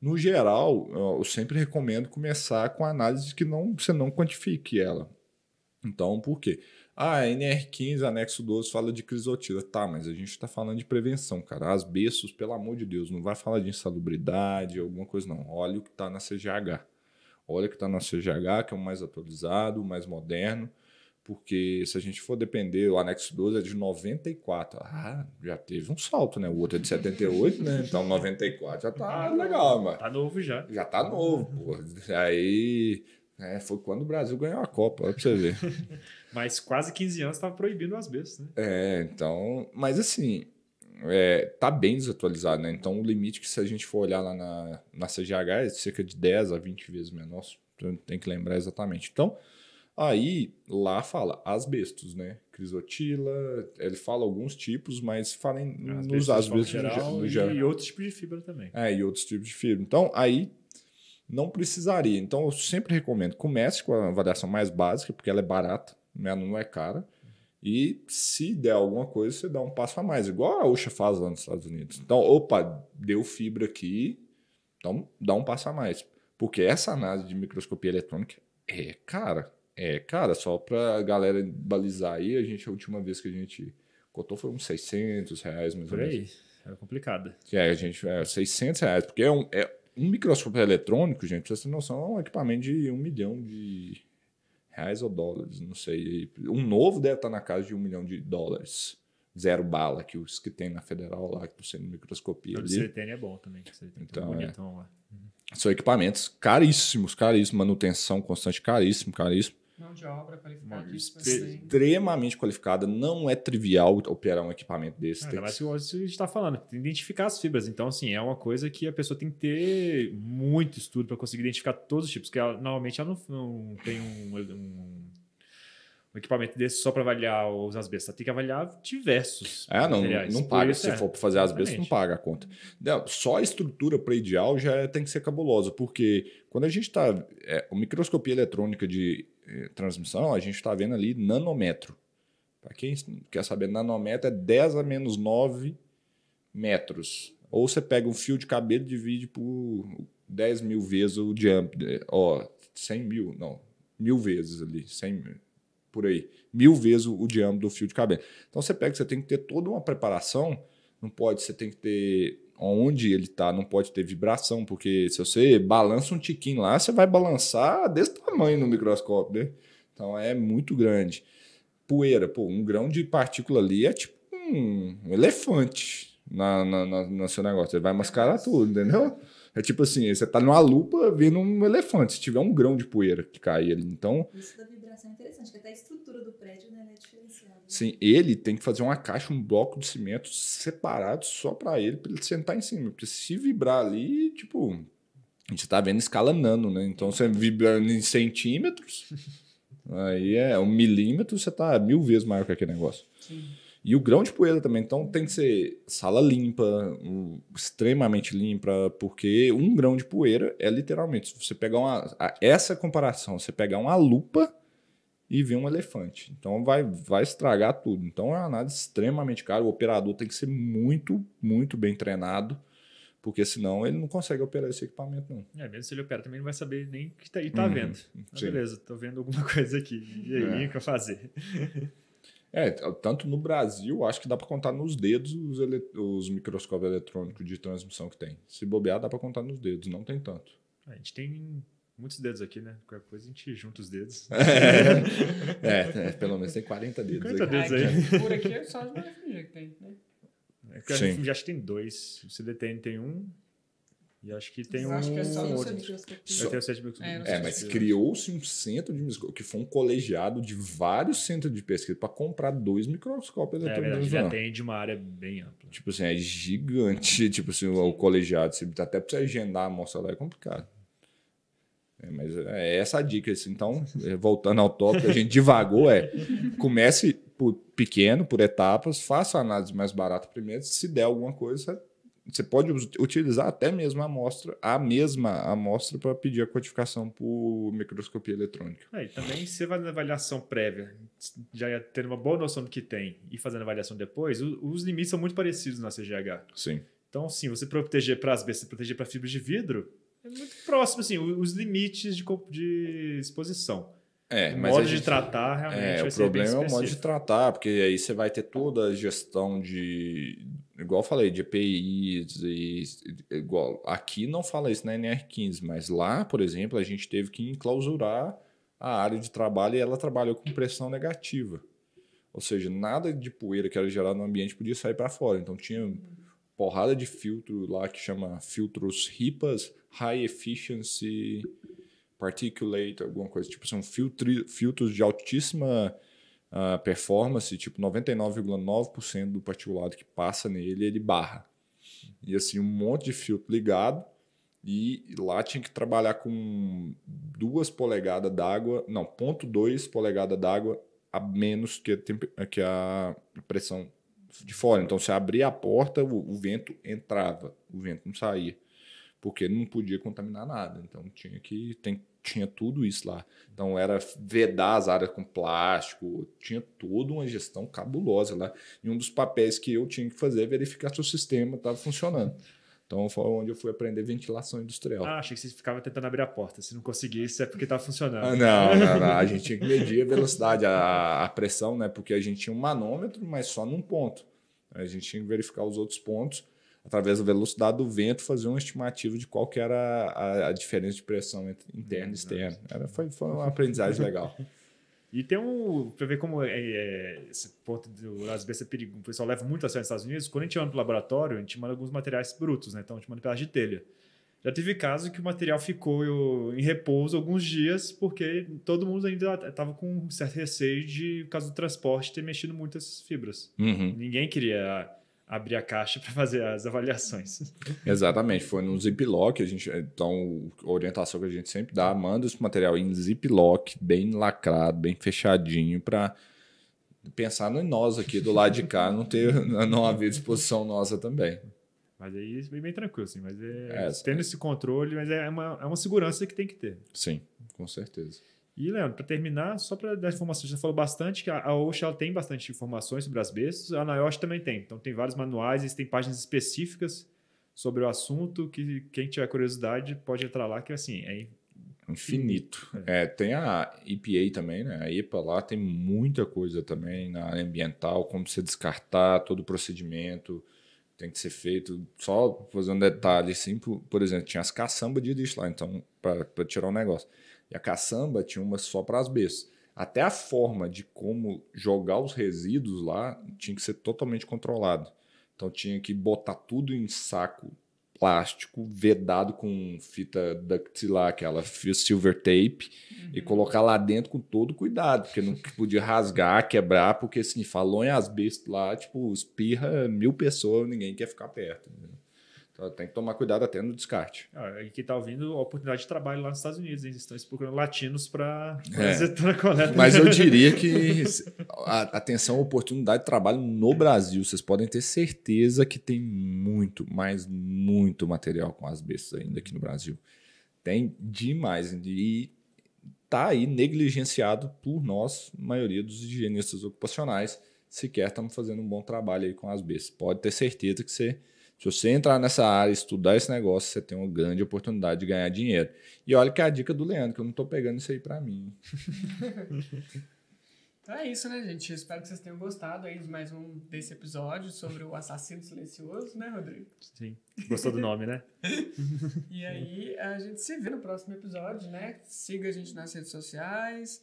no geral, eu sempre recomendo começar com análise que não, você não quantifique ela. Então, por quê? Ah, NR15, anexo 12, fala de crisotila. Tá, mas a gente está falando de prevenção, cara. As bessos, pelo amor de Deus, não vai falar de insalubridade, alguma coisa, não. Olha o que está na CGH. Olha o que está na CGH, que é o mais atualizado, o mais moderno porque se a gente for depender, o anexo 12 é de 94. Ah, já teve um salto, né? O outro é de 78, né? Então 94 já tá, tá legal, mano. Tá novo já. Já tá novo, pô. Aí é, foi quando o Brasil ganhou a Copa, pra você ver. mas quase 15 anos estava proibindo as bestas, né? É, então. Mas assim, é, tá bem desatualizado, né? Então o limite que se a gente for olhar lá na, na CGH é cerca de 10 a 20 vezes menor. Tem que lembrar exatamente. Então, Aí, lá fala asbestos, né? Crisotila, ele fala alguns tipos, mas fala em, asbestos nos asbestos geral, no, no geral. E outros tipos de fibra também. É, e outros tipos de fibra. Então, aí não precisaria. Então, eu sempre recomendo, comece com a avaliação mais básica, porque ela é barata, né? ela não é cara. E se der alguma coisa, você dá um passo a mais, igual a Usha faz lá nos Estados Unidos. Então, opa, deu fibra aqui, então dá um passo a mais. Porque essa análise de microscopia eletrônica é cara. É, cara, só pra galera balizar aí, a gente, a última vez que a gente cotou foi uns 600 reais, mais Por ou menos. aí, era complicado. É, a gente, é, 600 reais, porque é um, é um microscópio eletrônico, gente, pra você ter noção, é um equipamento de um milhão de reais ou dólares, não sei. Um novo deve estar tá na casa de um milhão de dólares. Zero bala, que os que tem na Federal lá, que você tá no microscopia. O CTN é bom também, que você tem então, um é. lá. Uhum. São equipamentos caríssimos, caríssimos, manutenção constante, caríssimo, caríssimo. Mão de obra qualificada. Assim. Extremamente qualificada. Não é trivial operar um equipamento desse. Ainda mais que a gente está falando, tem que identificar as fibras. Então, assim, é uma coisa que a pessoa tem que ter muito estudo para conseguir identificar todos os tipos, porque ela, normalmente ela não, não tem um, um um equipamento desse só para avaliar os asbestos. Tem que avaliar diversos. É, não, materiais. não paga. Isso, Se é. for para fazer asbestos, não paga a conta. Não, só a estrutura ideal já é, tem que ser cabulosa, porque quando a gente está. É, a microscopia eletrônica de eh, transmissão, a gente está vendo ali nanômetro. Para quem quer saber, nanômetro é 10 a menos 9 metros. Ou você pega um fio de cabelo e divide por 10 mil vezes o diâmetro. Ó, 100 mil, não, mil vezes ali, 100 por aí, mil vezes o diâmetro do fio de cabelo. Então você pega, você tem que ter toda uma preparação, não pode, você tem que ter onde ele está não pode ter vibração, porque se você balança um tiquinho lá, você vai balançar desse tamanho no microscópio, né? Então é muito grande. Poeira, pô, um grão de partícula ali é tipo um elefante na, na, na no seu negócio. Você vai mascarar tudo, entendeu? É tipo assim, você tá numa lupa vendo um elefante, se tiver um grão de poeira que cair ali. Então. Isso deve operação é interessante, que até a estrutura do prédio né, é diferenciada. Né? Sim, ele tem que fazer uma caixa, um bloco de cimento separado só para ele, para ele sentar em cima. Porque se vibrar ali, tipo, a gente está vendo escala nano, né? Então você vibrando em centímetros, aí é um milímetro, você está mil vezes maior que aquele negócio. Sim. E o grão de poeira também. Então tem que ser sala limpa, extremamente limpa, porque um grão de poeira é literalmente, se você pegar uma. Essa comparação, você pegar uma lupa e vê um elefante. Então vai, vai estragar tudo. Então é uma análise extremamente cara. O operador tem que ser muito, muito bem treinado, porque senão ele não consegue operar esse equipamento, não. É, mesmo se ele opera também não vai saber nem o que está tá, tá uhum, vendo. ah, beleza, estou vendo alguma coisa aqui. E aí, é. o que eu fazer? É, tanto no Brasil, acho que dá para contar nos dedos os, ele... os microscópios eletrônicos de transmissão que tem. Se bobear, dá para contar nos dedos, não tem tanto. A gente tem Muitos dedos aqui, né? Qualquer coisa a gente junta os dedos. É, é, é pelo menos tem 40 dedos 40 aqui. dedos aí. É, por aqui é só os FMG que tem, né? É Sim. acho que tem dois. O CDTN tem um. E acho que tem mas um. Acho que é só no centro de pesquisa. É, é, mas criou-se um centro de microscópio, que foi um colegiado de vários centros de pesquisa para comprar dois microscópios é, eletrônicos. É, já tem de uma área bem ampla. Tipo assim, é gigante. Tipo assim, Sim. o colegiado, até para você agendar a amostra lá é complicado. É, mas é essa a dica. Assim. Então, é, voltando ao tópico, a gente divagou, é comece por pequeno, por etapas, faça a análise mais barata primeiro. Se der alguma coisa, você pode utilizar até mesmo a amostra, a mesma amostra para pedir a codificação por microscopia eletrônica. É, e também você vai na avaliação prévia, já tendo uma boa noção do que tem e fazendo avaliação depois, os limites são muito parecidos na CGH. Sim. Então, sim, você proteger para as você proteger para fibra de vidro, é muito próximo, assim, os limites de, de exposição. É, o mas modo gente, de tratar é, realmente é, o problema é o modo de tratar, porque aí você vai ter toda a gestão de, igual eu falei, de EPIs e igual aqui não fala isso na NR15, mas lá, por exemplo, a gente teve que enclausurar a área de trabalho e ela trabalhou com pressão negativa. Ou seja, nada de poeira que era gerada no ambiente podia sair para fora. Então tinha porrada de filtro lá que chama filtros ripas high efficiency particulate, alguma coisa. Tipo, são filtri, filtros de altíssima uh, performance, tipo 99,9% do particulado que passa nele, ele barra. E assim, um monte de filtro ligado. E lá tinha que trabalhar com duas polegadas d'água, não, 0.2 polegada d'água a menos que a, que a pressão de fora. Então, se abria a porta, o, o vento entrava, o vento não saía porque não podia contaminar nada. Então tinha que tem, tinha tudo isso lá. Então era vedar as áreas com plástico, tinha toda uma gestão cabulosa lá. E um dos papéis que eu tinha que fazer é verificar se o sistema estava funcionando. Então foi onde eu fui aprender ventilação industrial. Ah, achei que você ficava tentando abrir a porta. Se não conseguisse, é porque estava funcionando. Ah, não, não, não, a gente tinha que medir a velocidade, a, a pressão, né? Porque a gente tinha um manômetro, mas só num ponto. A gente tinha que verificar os outros pontos através da velocidade do vento, fazer uma estimativa de qual que era a, a diferença de pressão entre interna e externa. Era, foi, foi uma aprendizagem legal. E tem um. para ver como é, é, esse ponto do laser é perigoso. O pessoal leva muito a sério nos Estados Unidos. Quando a gente manda para o laboratório, a gente manda alguns materiais brutos, né? Então a gente manda pedaço de telha. Já teve caso que o material ficou em repouso alguns dias, porque todo mundo ainda estava com um certo receio de, por causa do transporte, ter mexido muito fibras. Uhum. Ninguém queria abrir a caixa para fazer as avaliações. Exatamente, foi no ziplock a gente, então a orientação que a gente sempre dá, manda esse material em ziplock, bem lacrado, bem fechadinho para pensar em nós aqui do lado de cá, não ter não haver disposição nossa também. Mas aí é bem tranquilo, assim, mas é, é tendo esse controle, mas é uma, é uma segurança que tem que ter. Sim, com certeza. E, Leandro, para terminar, só para dar informações, você falou bastante que a OSHA tem bastante informações sobre as bestas, a NIOSH também tem. Então, tem vários manuais, tem páginas específicas sobre o assunto que quem tiver curiosidade pode entrar lá, que assim, é infinito. infinito. É. É, tem a EPA também, né? A EPA lá tem muita coisa também na área ambiental, como você descartar todo o procedimento tem que ser feito. Só fazer um detalhe, assim, por, por exemplo, tinha as caçambas de lixo lá, então, para tirar o um negócio. E a caçamba tinha uma só para as bestas. Até a forma de como jogar os resíduos lá tinha que ser totalmente controlado. Então tinha que botar tudo em saco plástico vedado com fita dactilar, aquela silver tape, uhum. e colocar lá dentro com todo cuidado, porque não podia rasgar, quebrar, porque se assim, falou em as bestas lá, tipo, espirra mil pessoas, ninguém quer ficar perto. Então, tem que tomar cuidado até no descarte. Ah, e quem está ouvindo, a oportunidade de trabalho lá nos Estados Unidos, eles estão procurando latinos para é. fazer é. a coleta. Mas eu diria que, atenção, oportunidade de trabalho no Brasil. Vocês podem ter certeza que tem muito, mas muito material com as bestas ainda aqui no Brasil. Tem demais. E está aí negligenciado por nós, maioria dos higienistas ocupacionais. Sequer estamos fazendo um bom trabalho aí com as bestas. Pode ter certeza que você se você entrar nessa área, estudar esse negócio, você tem uma grande oportunidade de ganhar dinheiro. E olha que é a dica do Leandro, que eu não estou pegando isso aí para mim. então é isso, né, gente? Eu espero que vocês tenham gostado aí de mais um desse episódio sobre o assassino silencioso, né, Rodrigo? Sim. Gostou do nome, né? e aí, a gente se vê no próximo episódio, né? Siga a gente nas redes sociais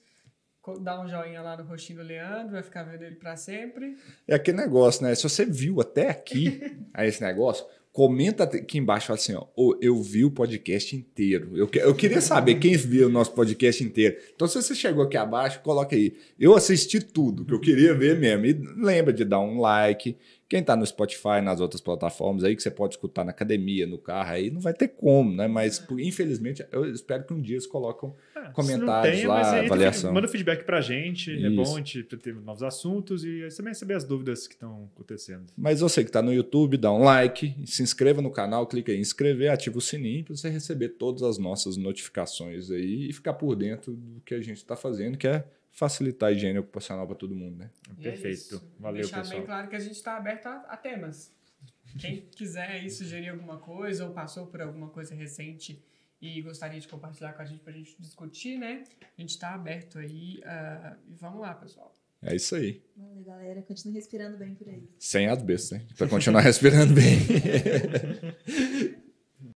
dá um joinha lá no rostinho do Leandro, vai ficar vendo ele para sempre. É aquele negócio, né? Se você viu até aqui a esse negócio, comenta aqui embaixo, fala assim, ó, eu vi o podcast inteiro. Eu, eu queria saber quem viu o nosso podcast inteiro. Então, se você chegou aqui abaixo, coloca aí. Eu assisti tudo que eu queria ver mesmo. E lembra de dar um like, quem está no Spotify, nas outras plataformas aí, que você pode escutar na academia, no carro aí, não vai ter como, né? Mas, é. infelizmente, eu espero que um dia eles colocam é, comentários tem, lá, aí, avaliação. Manda feedback pra gente, Isso. é bom a gente ter novos assuntos e aí também saber as dúvidas que estão acontecendo. Mas você que está no YouTube, dá um like, se inscreva no canal, clica em inscrever, ativa o sininho para você receber todas as nossas notificações aí e ficar por dentro do que a gente está fazendo, que é facilitar a higiene ocupacional para todo mundo, né? E é Perfeito. É Valeu, Deixar pessoal. bem claro que a gente está aberto a, a temas. Quem quiser sugerir alguma coisa ou passou por alguma coisa recente e gostaria de compartilhar com a gente para a gente discutir, né? A gente está aberto aí uh, e vamos lá, pessoal. É isso aí. Valeu, galera. Continue respirando bem por aí. Sem as bestas, né? Para continuar respirando bem.